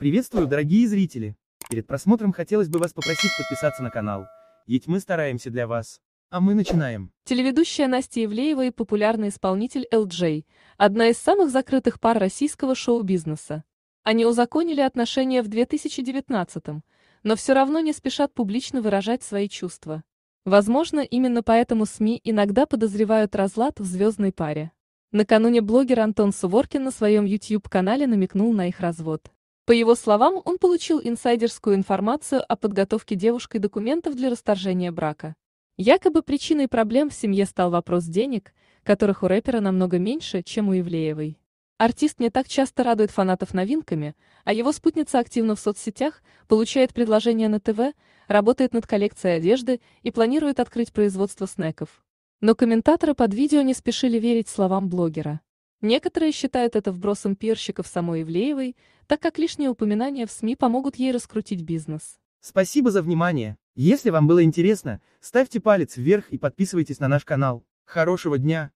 Приветствую, дорогие зрители! Перед просмотром хотелось бы вас попросить подписаться на канал, ведь мы стараемся для вас. А мы начинаем. Телеведущая Настя Евлеева и популярный исполнитель Элджей – одна из самых закрытых пар российского шоу-бизнеса. Они узаконили отношения в 2019-м, но все равно не спешат публично выражать свои чувства. Возможно, именно поэтому СМИ иногда подозревают разлад в звездной паре. Накануне блогер Антон Суворкин на своем YouTube-канале намекнул на их развод. По его словам, он получил инсайдерскую информацию о подготовке девушкой документов для расторжения брака. Якобы причиной проблем в семье стал вопрос денег, которых у рэпера намного меньше, чем у Ивлеевой. Артист не так часто радует фанатов новинками, а его спутница активно в соцсетях, получает предложения на ТВ, работает над коллекцией одежды и планирует открыть производство снеков. Но комментаторы под видео не спешили верить словам блогера. Некоторые считают это вбросом пиарщиков самой Ивлеевой, так как лишние упоминания в СМИ помогут ей раскрутить бизнес. Спасибо за внимание. Если вам было интересно, ставьте палец вверх и подписывайтесь на наш канал. Хорошего дня!